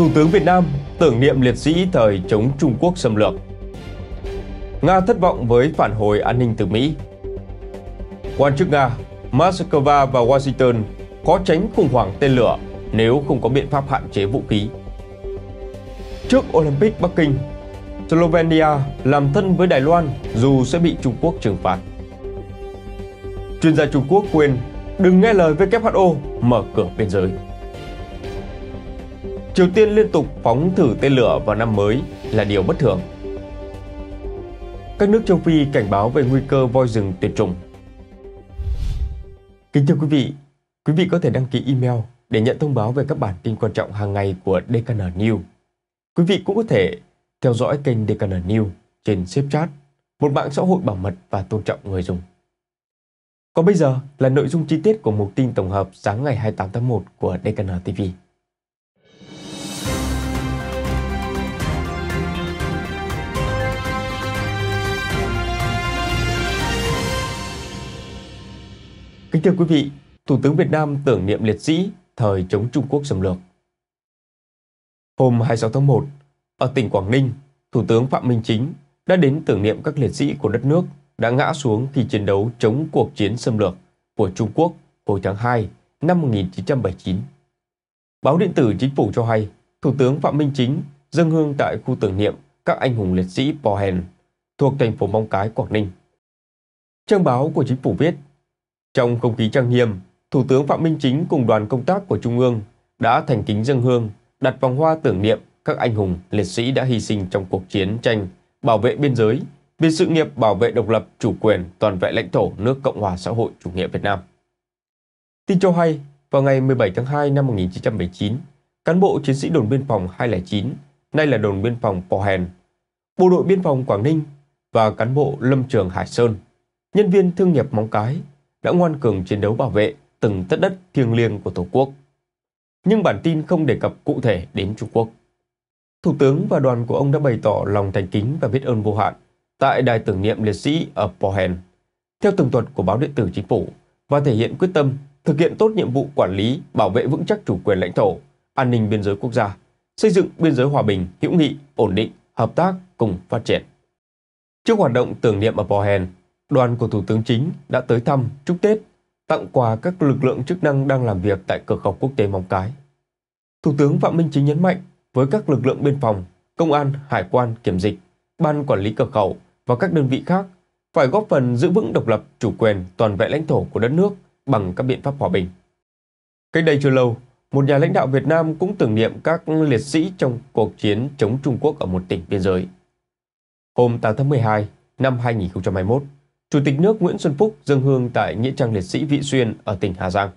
Thủ tướng Việt Nam tưởng niệm liệt sĩ thời chống Trung Quốc xâm lược. Nga thất vọng với phản hồi an ninh từ Mỹ. Quan chức Nga, Moscow và Washington có tránh khủng hoảng tên lửa nếu không có biện pháp hạn chế vũ khí. Trước Olympic Bắc Kinh, Slovenia làm thân với Đài Loan dù sẽ bị Trung Quốc trừng phạt. Chuyên gia Trung Quốc khuyên đừng nghe lời WHO mở cửa biên giới. Triều Tiên liên tục phóng thử tên lửa vào năm mới là điều bất thường. Các nước châu Phi cảnh báo về nguy cơ voi rừng tuyệt chủng. Kính thưa quý vị, quý vị có thể đăng ký email để nhận thông báo về các bản tin quan trọng hàng ngày của DKN News. Quý vị cũng có thể theo dõi kênh DKN News trên Snapchat, một mạng xã hội bảo mật và tôn trọng người dùng. Còn bây giờ là nội dung chi tiết của mục tin tổng hợp sáng ngày 28 tháng 1 của DKN TV. Kính thưa quý vị, Thủ tướng Việt Nam tưởng niệm liệt sĩ thời chống Trung Quốc xâm lược. Hôm 26 tháng 1, ở tỉnh Quảng Ninh, Thủ tướng Phạm Minh Chính đã đến tưởng niệm các liệt sĩ của đất nước đã ngã xuống khi chiến đấu chống cuộc chiến xâm lược của Trung Quốc hồi tháng 2 năm 1979. Báo điện tử chính phủ cho hay, Thủ tướng Phạm Minh Chính dân hương tại khu tưởng niệm các anh hùng liệt sĩ Pò Hèn thuộc thành phố Móng Cái, Quảng Ninh. Trang báo của chính phủ viết, trong không khí trang nghiêm, Thủ tướng Phạm Minh Chính cùng đoàn công tác của Trung ương đã thành kính dân hương, đặt vòng hoa tưởng niệm các anh hùng, liệt sĩ đã hy sinh trong cuộc chiến tranh bảo vệ biên giới vì sự nghiệp bảo vệ độc lập, chủ quyền, toàn vẹn lãnh thổ nước Cộng hòa xã hội chủ nghĩa Việt Nam. Tin cho hay, vào ngày 17 tháng 2 năm 1979, cán bộ chiến sĩ đồn biên phòng 209, nay là đồn biên phòng Pò Hèn, bộ đội biên phòng Quảng Ninh và cán bộ Lâm Trường Hải Sơn, nhân viên thương nghiệp Móng Cái đã ngoan cường chiến đấu bảo vệ từng tất đất thiêng liêng của Tổ quốc. Nhưng bản tin không đề cập cụ thể đến Trung Quốc. Thủ tướng và đoàn của ông đã bày tỏ lòng thành kính và biết ơn vô hạn tại đài tưởng niệm liệt sĩ ở Pohen, theo tường thuật của báo điện tử chính phủ, và thể hiện quyết tâm thực hiện tốt nhiệm vụ quản lý, bảo vệ vững chắc chủ quyền lãnh thổ, an ninh biên giới quốc gia, xây dựng biên giới hòa bình, hữu nghị, ổn định, hợp tác cùng phát triển. Trước hoạt động tưởng niệm ở Pohen, đoàn của Thủ tướng Chính đã tới thăm, chúc Tết, tặng quà các lực lượng chức năng đang làm việc tại cửa khẩu quốc tế Móng Cái. Thủ tướng Phạm Minh Chính nhấn mạnh với các lực lượng biên phòng, công an, hải quan, kiểm dịch, ban quản lý cửa khẩu và các đơn vị khác phải góp phần giữ vững độc lập, chủ quyền, toàn vẹn lãnh thổ của đất nước bằng các biện pháp hòa bình. Cách đây chưa lâu, một nhà lãnh đạo Việt Nam cũng tưởng niệm các liệt sĩ trong cuộc chiến chống Trung Quốc ở một tỉnh biên giới. Hôm 8 tháng 12 năm 2021, Chủ tịch nước Nguyễn Xuân Phúc dâng hương tại Nghĩa trang liệt sĩ Vị Xuyên ở tỉnh Hà Giang.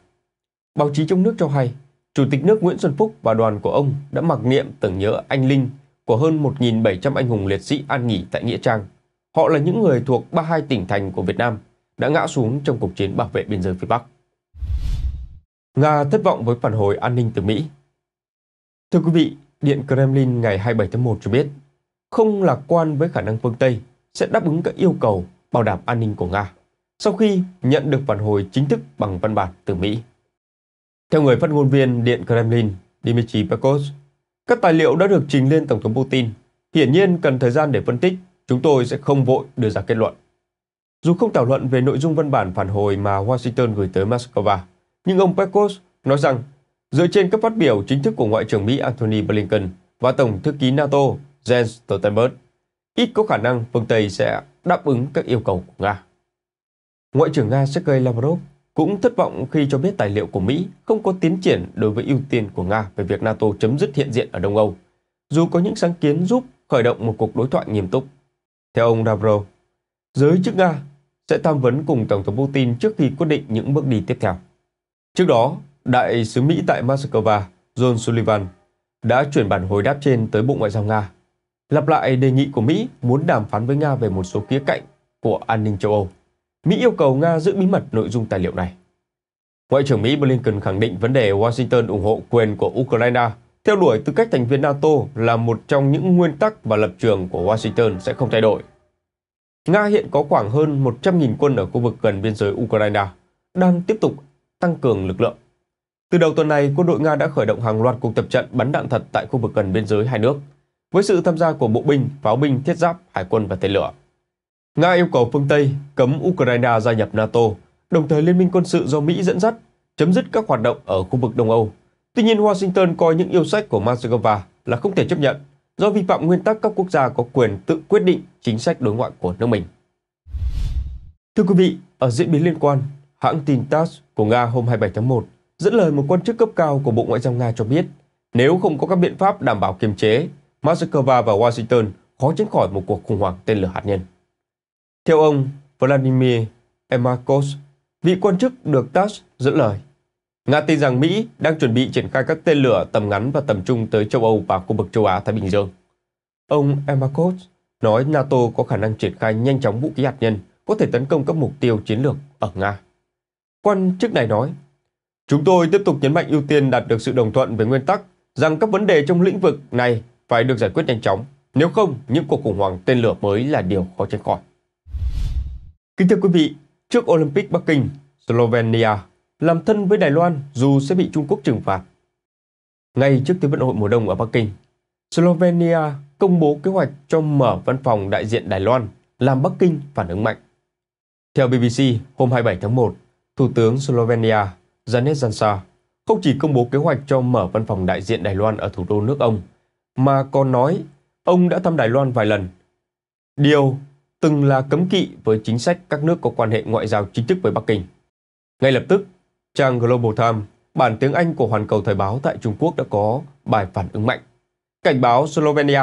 Báo chí trong nước cho hay, Chủ tịch nước Nguyễn Xuân Phúc và đoàn của ông đã mặc niệm tưởng nhớ anh Linh của hơn 1.700 anh hùng liệt sĩ an nghỉ tại Nghĩa Trang. Họ là những người thuộc 32 tỉnh thành của Việt Nam đã ngã xuống trong cuộc chiến bảo vệ biên giới phía Bắc. Nga thất vọng với phản hồi an ninh từ Mỹ Thưa quý vị, Điện Kremlin ngày 27 tháng 1 cho biết, không lạc quan với khả năng phương Tây sẽ đáp ứng các yêu cầu bảo đảm an ninh của Nga sau khi nhận được phản hồi chính thức bằng văn bản từ Mỹ. Theo người phát ngôn viên Điện Kremlin Dmitry Peskov, các tài liệu đã được trình lên Tổng thống Putin. Hiển nhiên cần thời gian để phân tích, chúng tôi sẽ không vội đưa ra kết luận. Dù không thảo luận về nội dung văn bản phản hồi mà Washington gửi tới Moscow, nhưng ông Peskov nói rằng dựa trên các phát biểu chính thức của Ngoại trưởng Mỹ Antony Blinken và Tổng thư ký NATO Jens Stoltenberg, ít có khả năng phương Tây sẽ đáp ứng các yêu cầu của Nga. Ngoại trưởng Nga Sergei Lavrov cũng thất vọng khi cho biết tài liệu của Mỹ không có tiến triển đối với ưu tiên của Nga về việc NATO chấm dứt hiện diện ở Đông Âu, dù có những sáng kiến giúp khởi động một cuộc đối thoại nghiêm túc. Theo ông Lavrov, giới chức Nga sẽ tham vấn cùng Tổng thống Putin trước khi quyết định những bước đi tiếp theo. Trước đó, Đại sứ Mỹ tại Moscow John Sullivan đã chuyển bản hồi đáp trên tới Bộ Ngoại giao Nga lặp lại đề nghị của Mỹ muốn đàm phán với Nga về một số khía cạnh của an ninh châu Âu. Mỹ yêu cầu Nga giữ bí mật nội dung tài liệu này. Ngoại trưởng Mỹ Blinken khẳng định vấn đề Washington ủng hộ quyền của Ukraine theo đuổi tư cách thành viên NATO là một trong những nguyên tắc và lập trường của Washington sẽ không thay đổi. Nga hiện có khoảng hơn 100.000 quân ở khu vực gần biên giới Ukraine, đang tiếp tục tăng cường lực lượng. Từ đầu tuần này, quân đội Nga đã khởi động hàng loạt cuộc tập trận bắn đạn thật tại khu vực gần biên giới hai nước – với sự tham gia của bộ binh, pháo binh, thiết giáp, hải quân và tên lửa. Nga yêu cầu phương Tây cấm Ukraine gia nhập NATO, đồng thời liên minh quân sự do Mỹ dẫn dắt chấm dứt các hoạt động ở khu vực Đông Âu. Tuy nhiên, Washington coi những yêu sách của Moscow là không thể chấp nhận do vi phạm nguyên tắc các quốc gia có quyền tự quyết định chính sách đối ngoại của nước mình. Thưa quý vị, ở diễn biến liên quan, hãng tin TASS của Nga hôm 27 tháng 1 dẫn lời một quan chức cấp cao của Bộ Ngoại giao Nga cho biết, nếu không có các biện pháp đảm bảo kiềm chế Moscow và Washington khó tránh khỏi một cuộc khủng hoảng tên lửa hạt nhân. Theo ông Vladimir Emakos, vị quan chức được TASS dẫn lời, Nga tin rằng Mỹ đang chuẩn bị triển khai các tên lửa tầm ngắn và tầm trung tới châu Âu và khu vực châu Á-Thái Bình Dương. Ông Emakos nói NATO có khả năng triển khai nhanh chóng vũ khí hạt nhân có thể tấn công các mục tiêu chiến lược ở Nga. Quan chức này nói, Chúng tôi tiếp tục nhấn mạnh ưu tiên đạt được sự đồng thuận về nguyên tắc rằng các vấn đề trong lĩnh vực này phải được giải quyết nhanh chóng, nếu không những cuộc khủng hoảng tên lửa mới là điều khó tránh khỏi. Kính thưa quý vị, trước Olympic Bắc Kinh, Slovenia làm thân với Đài Loan dù sẽ bị Trung Quốc trừng phạt. Ngay trước Thế vận hội mùa đông ở Bắc Kinh, Slovenia công bố kế hoạch cho mở văn phòng đại diện Đài Loan, làm Bắc Kinh phản ứng mạnh. Theo BBC, hôm 27 tháng 1, Thủ tướng Slovenia Janet Janša không chỉ công bố kế hoạch cho mở văn phòng đại diện Đài Loan ở thủ đô nước ông mà còn nói ông đã thăm Đài Loan vài lần. Điều từng là cấm kỵ với chính sách các nước có quan hệ ngoại giao chính thức với Bắc Kinh. Ngay lập tức, trang Global Times, bản tiếng Anh của Hoàn Cầu Thời báo tại Trung Quốc đã có bài phản ứng mạnh. Cảnh báo Slovenia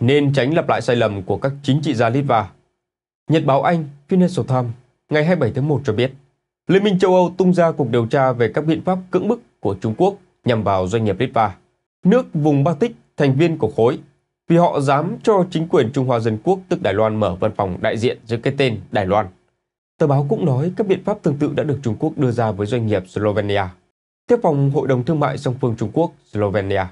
nên tránh lặp lại sai lầm của các chính trị gia Litva. Nhật báo Anh Financial Times ngày 27 tháng 1 cho biết, Liên minh châu Âu tung ra cuộc điều tra về các biện pháp cưỡng bức của Trung Quốc nhằm vào doanh nghiệp Litva. Nước vùng Baltic thành viên của khối vì họ dám cho chính quyền Trung Hoa Dân Quốc tức Đài Loan mở văn phòng đại diện dưới cái tên Đài Loan. Tờ báo cũng nói các biện pháp tương tự đã được Trung Quốc đưa ra với doanh nghiệp Slovenia, tiếp phòng Hội đồng Thương mại song phương Trung Quốc Slovenia.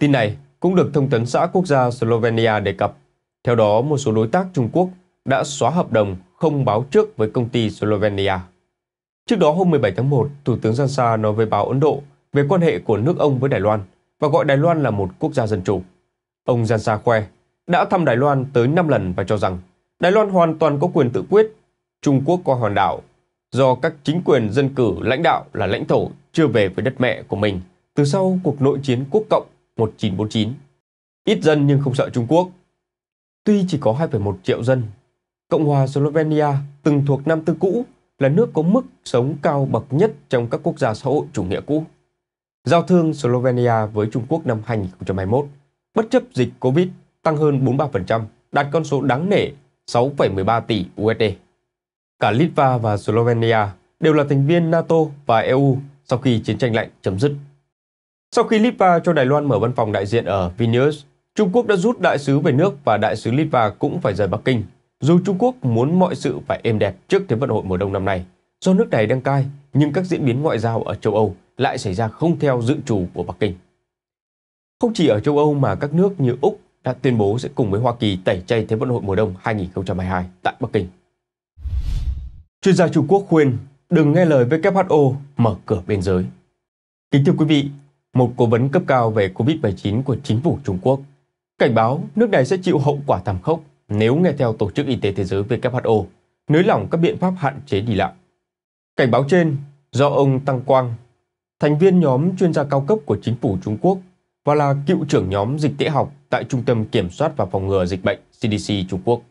Tin này cũng được Thông tấn xã quốc gia Slovenia đề cập. Theo đó, một số đối tác Trung Quốc đã xóa hợp đồng không báo trước với công ty Slovenia. Trước đó hôm 17 tháng 1, Thủ tướng Jansa nói với báo Ấn Độ về quan hệ của nước ông với Đài Loan – và gọi Đài Loan là một quốc gia dân chủ. Ông Jansa khoe đã thăm Đài Loan tới 5 lần và cho rằng Đài Loan hoàn toàn có quyền tự quyết. Trung Quốc coi hòn đảo do các chính quyền dân cử lãnh đạo là lãnh thổ chưa về với đất mẹ của mình từ sau cuộc nội chiến quốc cộng 1949. Ít dân nhưng không sợ Trung Quốc. Tuy chỉ có 2,1 triệu dân, Cộng hòa Slovenia từng thuộc Nam Tư cũ là nước có mức sống cao bậc nhất trong các quốc gia xã hội chủ nghĩa cũ. Giao thương Slovenia với Trung Quốc năm 2021, bất chấp dịch Covid tăng hơn 43%, đạt con số đáng nể 6,13 tỷ USD. Cả Litva và Slovenia đều là thành viên NATO và EU sau khi chiến tranh lạnh chấm dứt. Sau khi Litva cho Đài Loan mở văn phòng đại diện ở Vilnius, Trung Quốc đã rút đại sứ về nước và đại sứ Litva cũng phải rời Bắc Kinh, dù Trung Quốc muốn mọi sự phải êm đẹp trước Thế vận hội mùa đông năm nay. Do nước này đang cai, nhưng các diễn biến ngoại giao ở châu Âu lại xảy ra không theo dự trù của Bắc Kinh. Không chỉ ở châu Âu mà các nước như Úc đã tuyên bố sẽ cùng với Hoa Kỳ tẩy chay Thế vận hội mùa đông 2022 tại Bắc Kinh. Chuyên gia Trung Quốc khuyên đừng nghe lời WHO mở cửa biên giới. Kính thưa quý vị, một cố vấn cấp cao về COVID-19 của chính phủ Trung Quốc cảnh báo nước này sẽ chịu hậu quả thảm khốc nếu nghe theo Tổ chức Y tế Thế giới WHO nới lỏng các biện pháp hạn chế đi lại. Cảnh báo trên do ông Tăng Quang, thành viên nhóm chuyên gia cao cấp của chính phủ Trung Quốc và là cựu trưởng nhóm dịch tễ học tại Trung tâm Kiểm soát và Phòng ngừa Dịch bệnh CDC Trung Quốc,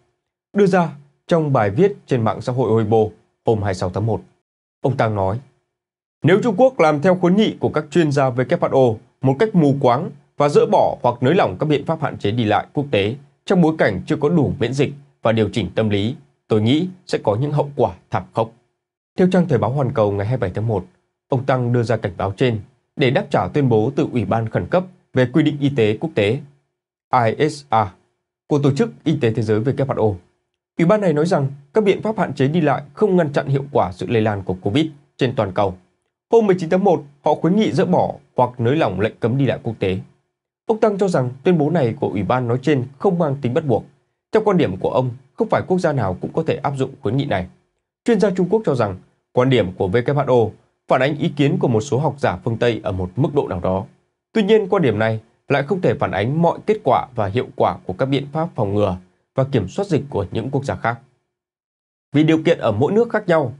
đưa ra trong bài viết trên mạng xã hội Weibo hôm 26 tháng 1. Ông Tang nói, nếu Trung Quốc làm theo khuyến nghị của các chuyên gia WHO một cách mù quáng và dỡ bỏ hoặc nới lỏng các biện pháp hạn chế đi lại quốc tế trong bối cảnh chưa có đủ miễn dịch và điều chỉnh tâm lý, tôi nghĩ sẽ có những hậu quả thảm khốc. Theo trang Thời báo Hoàn Cầu ngày 27 tháng 1, Ông Tăng đưa ra cảnh báo trên để đáp trả tuyên bố từ Ủy ban Khẩn cấp về quy định y tế quốc tế (ISA) của Tổ chức Y tế Thế giới WHO. Ủy ban này nói rằng các biện pháp hạn chế đi lại không ngăn chặn hiệu quả sự lây lan của Covid trên toàn cầu. Hôm 19 tháng 1, họ khuyến nghị dỡ bỏ hoặc nới lỏng lệnh cấm đi lại quốc tế. Ông Tăng cho rằng tuyên bố này của Ủy ban nói trên không mang tính bắt buộc. Theo quan điểm của ông, không phải quốc gia nào cũng có thể áp dụng khuyến nghị này. Chuyên gia Trung Quốc cho rằng quan điểm của WHO phản ánh ý kiến của một số học giả phương Tây ở một mức độ nào đó. Tuy nhiên, quan điểm này lại không thể phản ánh mọi kết quả và hiệu quả của các biện pháp phòng ngừa và kiểm soát dịch của những quốc gia khác. Vì điều kiện ở mỗi nước khác nhau,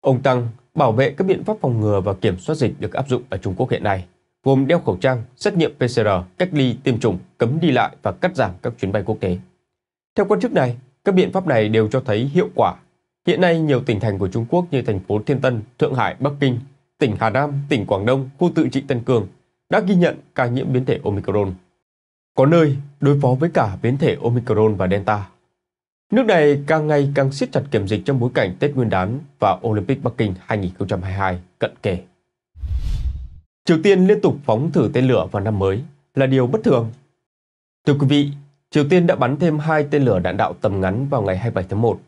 ông Tăng bảo vệ các biện pháp phòng ngừa và kiểm soát dịch được áp dụng ở Trung Quốc hiện nay, gồm đeo khẩu trang, xét nghiệm PCR, cách ly, tiêm chủng, cấm đi lại và cắt giảm các chuyến bay quốc tế. Theo quan chức này, các biện pháp này đều cho thấy hiệu quả Hiện nay, nhiều tỉnh thành của Trung Quốc như thành phố Thiên Tân, Thượng Hải, Bắc Kinh, tỉnh Hà Nam, tỉnh Quảng Đông, khu tự trị Tân Cường đã ghi nhận ca nhiễm biến thể Omicron. Có nơi đối phó với cả biến thể Omicron và Delta. Nước này càng ngày càng siết chặt kiểm dịch trong bối cảnh Tết Nguyên đán và Olympic Bắc Kinh 2022 cận kề. Triều Tiên liên tục phóng thử tên lửa vào năm mới là điều bất thường. Thưa quý vị, Triều Tiên đã bắn thêm hai tên lửa đạn đạo tầm ngắn vào ngày 27 tháng 1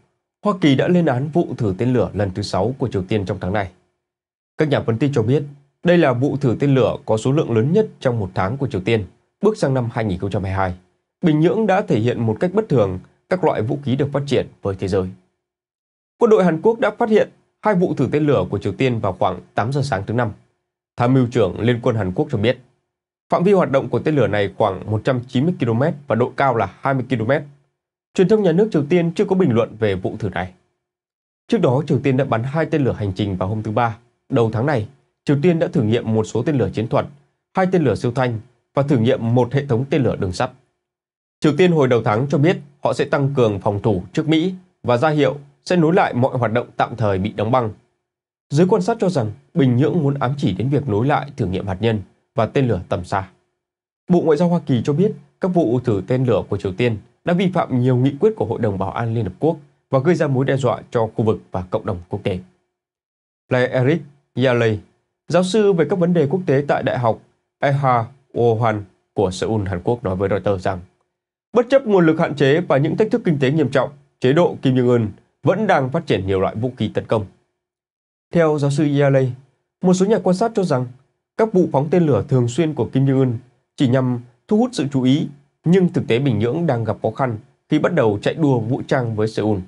Hoa Kỳ đã lên án vụ thử tên lửa lần thứ 6 của Triều Tiên trong tháng này. Các nhà phân tích cho biết, đây là vụ thử tên lửa có số lượng lớn nhất trong một tháng của Triều Tiên, bước sang năm 2022. Bình Nhưỡng đã thể hiện một cách bất thường các loại vũ khí được phát triển với thế giới. Quân đội Hàn Quốc đã phát hiện hai vụ thử tên lửa của Triều Tiên vào khoảng 8 giờ sáng thứ Năm. Tham mưu trưởng Liên quân Hàn Quốc cho biết, phạm vi hoạt động của tên lửa này khoảng 190 km và độ cao là 20 km truyền thông nhà nước Triều Tiên chưa có bình luận về vụ thử này. Trước đó, Triều Tiên đã bắn hai tên lửa hành trình vào hôm thứ Ba. Đầu tháng này, Triều Tiên đã thử nghiệm một số tên lửa chiến thuật, hai tên lửa siêu thanh và thử nghiệm một hệ thống tên lửa đường sắt. Triều Tiên hồi đầu tháng cho biết họ sẽ tăng cường phòng thủ trước Mỹ và ra hiệu sẽ nối lại mọi hoạt động tạm thời bị đóng băng. Giới quan sát cho rằng Bình Nhưỡng muốn ám chỉ đến việc nối lại thử nghiệm hạt nhân và tên lửa tầm xa. Bộ Ngoại giao Hoa Kỳ cho biết các vụ thử tên lửa của Triều Tiên đã vi phạm nhiều nghị quyết của Hội đồng Bảo an Liên Hợp Quốc và gây ra mối đe dọa cho khu vực và cộng đồng quốc tế. Blair Eric Yaley, giáo sư về các vấn đề quốc tế tại Đại học Eha Wohan của Seoul, Hàn Quốc nói với Reuters rằng bất chấp nguồn lực hạn chế và những thách thức kinh tế nghiêm trọng, chế độ Kim Jong-un vẫn đang phát triển nhiều loại vũ khí tấn công. Theo giáo sư Yaley, một số nhà quan sát cho rằng các vụ phóng tên lửa thường xuyên của Kim Jong-un chỉ nhằm thu hút sự chú ý nhưng thực tế Bình Nhưỡng đang gặp khó khăn khi bắt đầu chạy đua vũ trang với Seoul.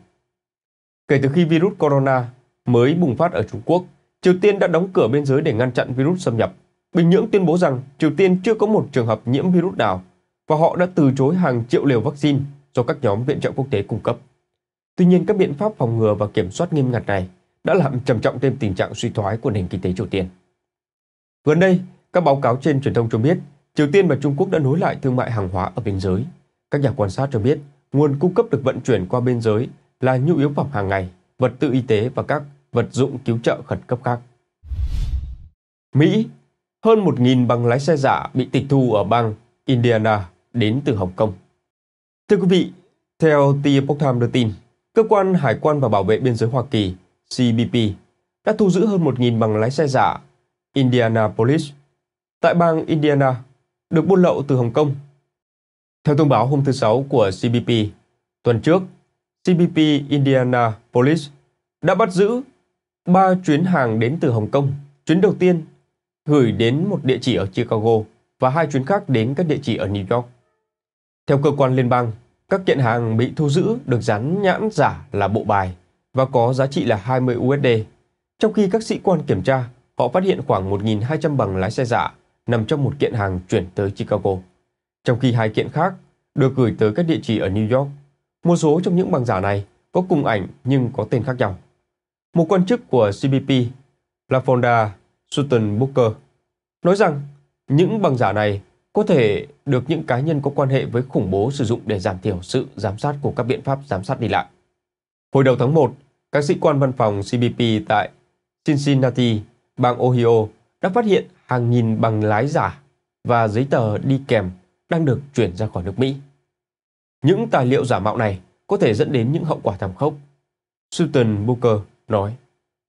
Kể từ khi virus corona mới bùng phát ở Trung Quốc, Triều Tiên đã đóng cửa biên giới để ngăn chặn virus xâm nhập. Bình Nhưỡng tuyên bố rằng Triều Tiên chưa có một trường hợp nhiễm virus nào và họ đã từ chối hàng triệu liều vaccine do các nhóm viện trợ quốc tế cung cấp. Tuy nhiên, các biện pháp phòng ngừa và kiểm soát nghiêm ngặt này đã làm trầm trọng thêm tình trạng suy thoái của nền kinh tế Triều Tiên. Gần đây, các báo cáo trên truyền thông cho biết Triều Tiên và Trung Quốc đã nối lại thương mại hàng hóa ở biên giới. Các nhà quan sát cho biết, nguồn cung cấp được vận chuyển qua biên giới là nhu yếu phẩm hàng ngày, vật tư y tế và các vật dụng cứu trợ khẩn cấp khác. Mỹ, hơn 1.000 bằng lái xe giả bị tịch thu ở bang Indiana đến từ Hồng Kông. Thưa quý vị, theo The Epoch Times đưa tin, Cơ quan Hải quan và Bảo vệ Biên giới Hoa Kỳ CBP đã thu giữ hơn 1.000 bằng lái xe giả Indianapolis tại bang Indiana được buôn lậu từ Hồng Kông. Theo thông báo hôm thứ Sáu của CBP, tuần trước, CBP Indiana Police đã bắt giữ ba chuyến hàng đến từ Hồng Kông. Chuyến đầu tiên gửi đến một địa chỉ ở Chicago và hai chuyến khác đến các địa chỉ ở New York. Theo cơ quan liên bang, các kiện hàng bị thu giữ được dán nhãn giả là bộ bài và có giá trị là 20 USD. Trong khi các sĩ quan kiểm tra, họ phát hiện khoảng 1.200 bằng lái xe giả nằm trong một kiện hàng chuyển tới Chicago, trong khi hai kiện khác được gửi tới các địa chỉ ở New York. Một số trong những bằng giả này có cùng ảnh nhưng có tên khác nhau. Một quan chức của CBP, LaFonda Sutton Booker, nói rằng những bằng giả này có thể được những cá nhân có quan hệ với khủng bố sử dụng để giảm thiểu sự giám sát của các biện pháp giám sát đi lại. Hồi đầu tháng 1, các sĩ quan văn phòng CBP tại Cincinnati, bang Ohio đã phát hiện hàng nghìn bằng lái giả và giấy tờ đi kèm đang được chuyển ra khỏi nước Mỹ. Những tài liệu giả mạo này có thể dẫn đến những hậu quả thảm khốc. Sutton Booker nói,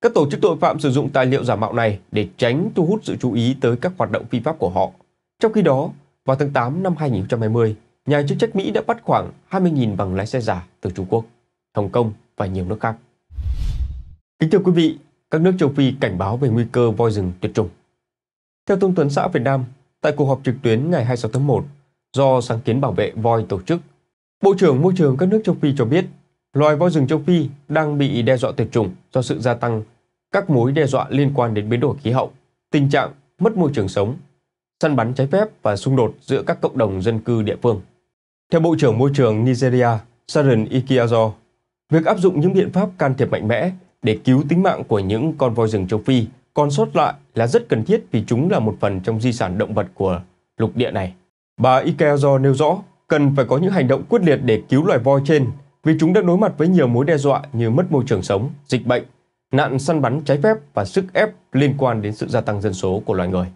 các tổ chức tội phạm sử dụng tài liệu giả mạo này để tránh thu hút sự chú ý tới các hoạt động phi pháp của họ. Trong khi đó, vào tháng 8 năm 2020, nhà chức trách Mỹ đã bắt khoảng 20.000 bằng lái xe giả từ Trung Quốc, Hồng Kông và nhiều nước khác. Kính thưa quý vị, các nước châu Phi cảnh báo về nguy cơ voi rừng tuyệt chủng. Theo Thông tuấn xã Việt Nam, tại cuộc họp trực tuyến ngày 26 tháng 1 do sáng kiến bảo vệ voi tổ chức, Bộ trưởng Môi trường các nước châu Phi cho biết loài voi rừng châu Phi đang bị đe dọa tuyệt chủng do sự gia tăng các mối đe dọa liên quan đến biến đổi khí hậu, tình trạng mất môi trường sống, săn bắn trái phép và xung đột giữa các cộng đồng dân cư địa phương. Theo Bộ trưởng Môi trường Nigeria, Sharon Ikiazo, việc áp dụng những biện pháp can thiệp mạnh mẽ để cứu tính mạng của những con voi rừng châu Phi còn sót lại là rất cần thiết vì chúng là một phần trong di sản động vật của lục địa này. Bà Ikeazo nêu rõ cần phải có những hành động quyết liệt để cứu loài voi trên vì chúng đang đối mặt với nhiều mối đe dọa như mất môi trường sống, dịch bệnh, nạn săn bắn trái phép và sức ép liên quan đến sự gia tăng dân số của loài người.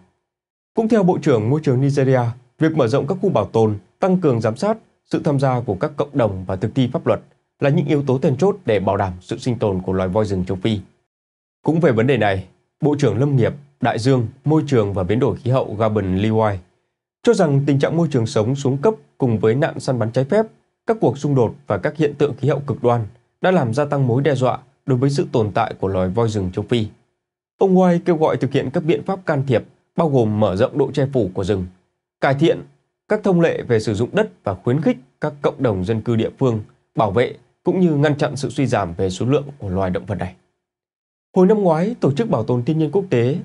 Cũng theo Bộ trưởng Môi trường Nigeria, việc mở rộng các khu bảo tồn, tăng cường giám sát, sự tham gia của các cộng đồng và thực thi pháp luật là những yếu tố then chốt để bảo đảm sự sinh tồn của loài voi rừng châu Phi. Cũng về vấn đề này, Bộ trưởng Lâm nghiệp, Đại dương, Môi trường và Biến đổi khí hậu Gabon Lewis cho rằng tình trạng môi trường sống xuống cấp cùng với nạn săn bắn trái phép, các cuộc xung đột và các hiện tượng khí hậu cực đoan đã làm gia tăng mối đe dọa đối với sự tồn tại của loài voi rừng châu Phi. Ông White kêu gọi thực hiện các biện pháp can thiệp bao gồm mở rộng độ che phủ của rừng, cải thiện các thông lệ về sử dụng đất và khuyến khích các cộng đồng dân cư địa phương bảo vệ cũng như ngăn chặn sự suy giảm về số lượng của loài động vật này. Hồi năm ngoái, Tổ chức Bảo tồn Thiên nhiên Quốc tế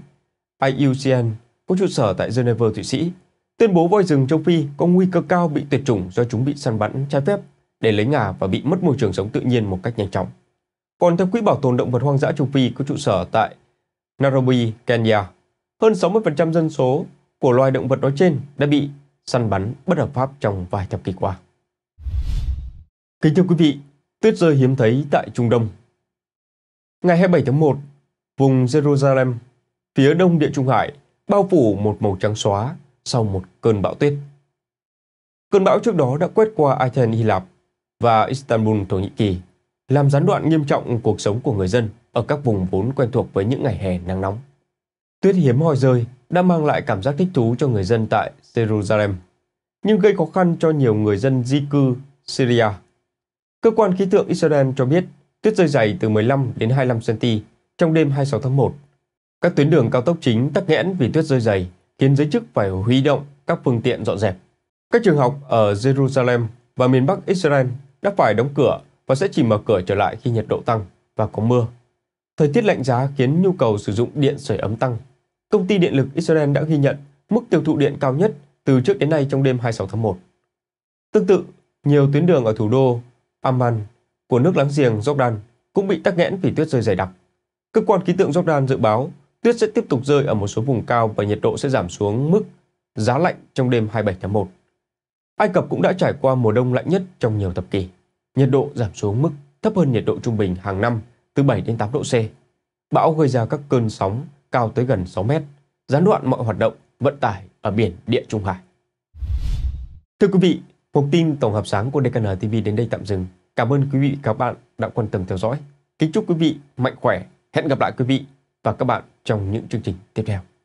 IUCN có trụ sở tại Geneva, Thụy Sĩ, tuyên bố voi rừng châu Phi có nguy cơ cao bị tuyệt chủng do chúng bị săn bắn trái phép để lấy ngà và bị mất môi trường sống tự nhiên một cách nhanh chóng. Còn theo Quỹ Bảo tồn Động vật Hoang dã châu Phi có trụ sở tại Nairobi, Kenya, hơn 60% dân số của loài động vật nói trên đã bị săn bắn bất hợp pháp trong vài thập kỷ qua. Kính thưa quý vị, tuyết rơi hiếm thấy tại Trung Đông Ngày 27 tháng 1, vùng Jerusalem, phía đông Địa Trung Hải, bao phủ một màu trắng xóa sau một cơn bão tuyết. Cơn bão trước đó đã quét qua Athens Hy Lạp và Istanbul Thổ Nhĩ Kỳ, làm gián đoạn nghiêm trọng cuộc sống của người dân ở các vùng vốn quen thuộc với những ngày hè nắng nóng. Tuyết hiếm hoi rơi đã mang lại cảm giác thích thú cho người dân tại Jerusalem, nhưng gây khó khăn cho nhiều người dân di cư Syria. Cơ quan khí tượng Israel cho biết Tuyết rơi dày từ 15 đến 25 cm trong đêm 26 tháng 1. Các tuyến đường cao tốc chính tắc nghẽn vì tuyết rơi dày, khiến giới chức phải huy động các phương tiện dọn dẹp. Các trường học ở Jerusalem và miền Bắc Israel đã phải đóng cửa và sẽ chỉ mở cửa trở lại khi nhiệt độ tăng và có mưa. Thời tiết lạnh giá khiến nhu cầu sử dụng điện sưởi ấm tăng. Công ty điện lực Israel đã ghi nhận mức tiêu thụ điện cao nhất từ trước đến nay trong đêm 26 tháng 1. Tương tự, nhiều tuyến đường ở thủ đô Amman của nước láng giềng Jordan cũng bị tắc nghẽn vì tuyết rơi dày đặc. Cơ quan khí tượng Jordan dự báo tuyết sẽ tiếp tục rơi ở một số vùng cao và nhiệt độ sẽ giảm xuống mức giá lạnh trong đêm 27 tháng 1. Ai Cập cũng đã trải qua mùa đông lạnh nhất trong nhiều thập kỷ. Nhiệt độ giảm xuống mức thấp hơn nhiệt độ trung bình hàng năm từ 7 đến 8 độ C. Bão gây ra các cơn sóng cao tới gần 6 mét, gián đoạn mọi hoạt động vận tải ở biển Địa Trung Hải. Thưa quý vị, thông tin tổng hợp sáng của DKN TV đến đây tạm dừng. Cảm ơn quý vị các bạn đã quan tâm theo dõi. Kính chúc quý vị mạnh khỏe. Hẹn gặp lại quý vị và các bạn trong những chương trình tiếp theo.